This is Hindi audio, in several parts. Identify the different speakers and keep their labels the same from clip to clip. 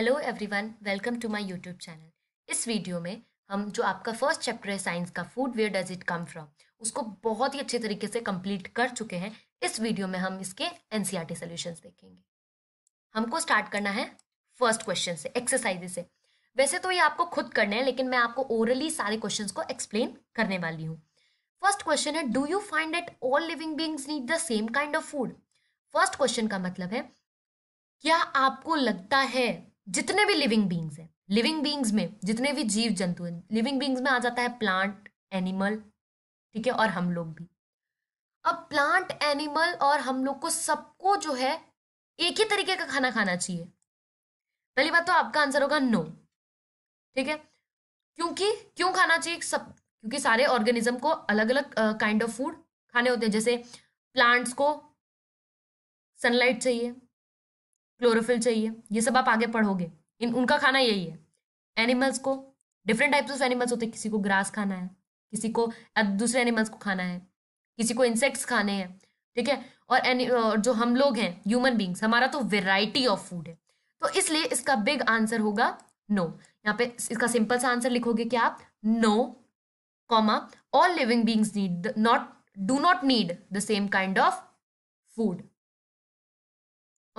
Speaker 1: Hello everyone welcome to my YouTube channel इस वीडियो में हम जो आपका फर्स्ट चैप्टर है साइंस का food where does it come from उसको बहुत ही अच्छे तरीके से कंप्लीट कर चुके हैं इस वीडियो में हम इसके एनसीईआरटी सॉल्यूशंस e देखेंगे हमको स्टार्ट करना है फर्स्ट क्वेश्चन से एक्सरसाइज से वैसे तो ये आपको खुद करने हैं लेकिन मैं आपको ओरली सारे क्वेश्चन को एक्सप्लेन करने वाली हूँ फर्स्ट क्वेश्चन है do you find at all living beings need the same kind of food first question का मतलब है क्या आपको लगता है जितने भी लिविंग बींग्स हैं लिविंग बींग्स में जितने भी जीव जंतु हैं लिविंग बींग्स में आ जाता है प्लांट एनिमल ठीक है और हम लोग भी अब प्लांट एनिमल और हम लोग को सबको जो है एक ही तरीके का खाना खाना चाहिए पहली बात तो आपका आंसर होगा नो ठीक है क्योंकि क्यों खाना चाहिए सब क्योंकि सारे ऑर्गेनिज्म को अलग अलग काइंड ऑफ फूड खाने होते हैं जैसे प्लांट्स को सनलाइट चाहिए क्लोरोफिल चाहिए ये सब आप आगे पढ़ोगे इन उनका खाना यही है एनिमल्स को डिफरेंट टाइप्स ऑफ एनिमल्स होते हैं किसी को ग्रास खाना है किसी को दूसरे एनिमल्स को खाना है किसी को इंसेक्ट्स खाने हैं ठीक है और एनि जो हम लोग हैं ह्यूमन बींग्स हमारा तो वेराइटी ऑफ फूड है तो इसलिए इसका बिग आंसर होगा नो no. यहाँ पे इसका सिंपल सा आंसर लिखोगे क्या आप no comma all living beings need not do not need the same kind of food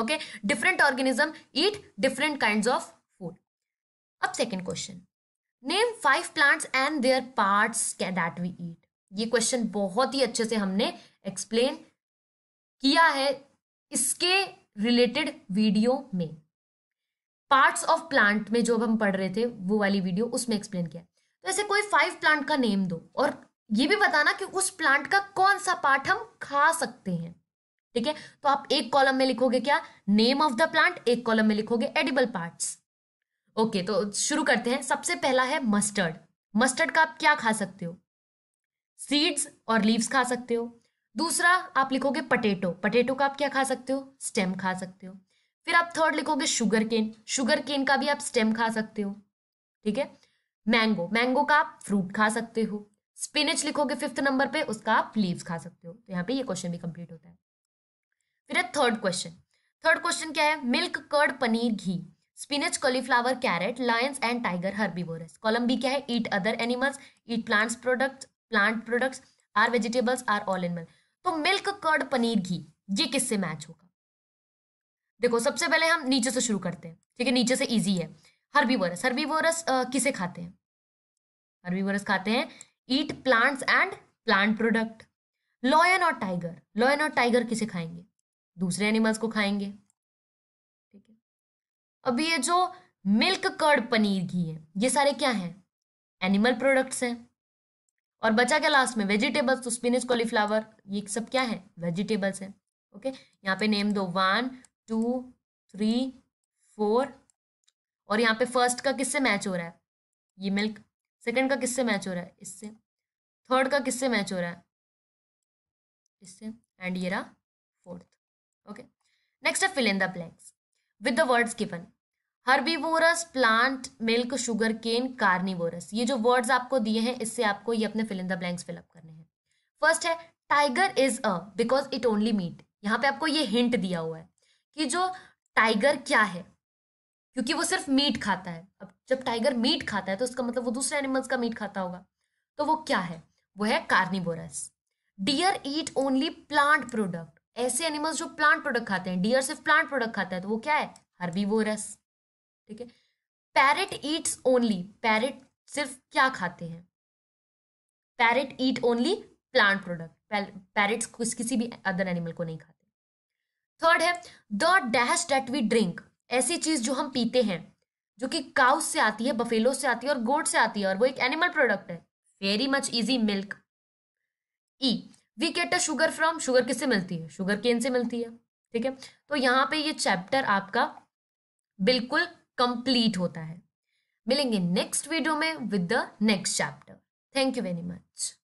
Speaker 1: okay different organism eat different kind of food अब second question name five plants and their parts that we eat ये क्वेश्चन बहुत ही अच्छे से हमने एक्सप्लेन किया है इसके रिलेटेड वीडियो में पार्ट्स ऑफ प्लांट में जो हम पढ़ रहे थे वो वाली वीडियो उसमें एक्सप्लेन किया तो ऐसे कोई फाइव प्लांट का नेम दो और ये भी बताना कि उस प्लांट का कौन सा पार्ट हम खा सकते हैं ठीक है तो आप एक कॉलम में लिखोगे क्या नेम ऑफ द प्लांट एक कॉलम में लिखोगे एडिबल पार्ट्स ओके तो शुरू करते हैं सबसे पहला है मस्टर्ड मस्टर्ड का आप क्या खा सकते हो सीड्स और लीव्स खा सकते हो दूसरा आप लिखोगे पटेटो पटेटो का आप क्या खा सकते हो स्टेम खा सकते हो फिर आप थर्ड लिखोगे शुगर केन शुगर केन का भी आप स्टेम खा सकते हो ठीक है मैंगो मैंगो का आप फ्रूट खा सकते हो स्पिनच लिखोगे फिफ्थ नंबर पे उसका आप लीव्स खा सकते हो तो यहाँ पे ये क्वेश्चन भी कंप्लीट होता है फिर है थर्ड क्वेश्चन थर्ड क्वेश्चन क्या है milk curd paneer ghee spinach cauliflower carrot lions and tiger herbivorous column B क्या है eat other animals eat plants product plant products are vegetables are all animal तो मिल्क कर्ड पनीर घी ये किससे मैच होगा देखो सबसे पहले हम नीचे से शुरू करते हैं ठीक है नीचे से इजी है हर्बीवोरस हर्बीवोरस किसे खाते हैं हर्बीवोरस खाते हैं eat plants and plant product lion और टाइगर लॉयन और टाइगर किसे खाएंगे दूसरे एनिमल्स को खाएंगे ठीक है अब ये जो मिल्क कर्ड पनीर घी है ये सारे क्या हैं एनिमल प्रोडक्ट्स हैं और बचा क्या लास्ट में वेजिटेबल्स तो स्पिनच कॉलीफ्लावर ये सब क्या है वेजिटेबल्स हैं ओके यहाँ पे नेम दो वन टू थ्री फोर और यहाँ पे फर्स्ट का किससे मैच हो रहा है ये मिल्क सेकंड का किससे मैच हो रहा है इससे थर्ड का किससे मैच हो रहा है इससे एंड ये रहा Okay. है fill in the blanks with the words given. Herbivorous plant milk sugar cane carnivorous ये जो वर्ड्स आपको दिए हैं इससे आपको ये अपने fill in the blanks fill up करने हैं फर्स्ट है tiger is a because it only meat यहाँ पे आपको ये हिंट दिया हुआ है कि जो टाइगर क्या है क्योंकि वो सिर्फ मीट खाता है अब जब टाइगर मीट खाता है तो उसका मतलब वो दूसरे एनिमल्स का मीट खाता होगा तो वो क्या है वो है carnivorous deer eat only plant product ऐसे एनिमल्स जो प्लांट प्रोडक्ट खाते हैं डियर सिर्फ प्लांट प्रोडक्ट खाता है तो वो क्या है हर्बीवोरस ठीक है पैरेट ईट्स ओनली पैरेट सिर्फ क्या खाते हैं parrot eat only plant product parrots कुछ किसी भी अदर एनिमल को नहीं खाते थर्ड है the dash that we drink ऐसी चीज जो हम पीते हैं जो कि काउस से आती है बफेलो से आती है और गोट से आती है और वो एक एनिमल प्रोडक्ट है वेरी मच इजी मिल्क ई we get a sugar from sugar किससे मिलती है शुगर केन से मिलती है ठीक है तो यहाँ पे ये चैप्टर आपका बिल्कुल कंप्लीट होता है मिलेंगे नेक्स्ट वीडियो में with the next chapter thank you very much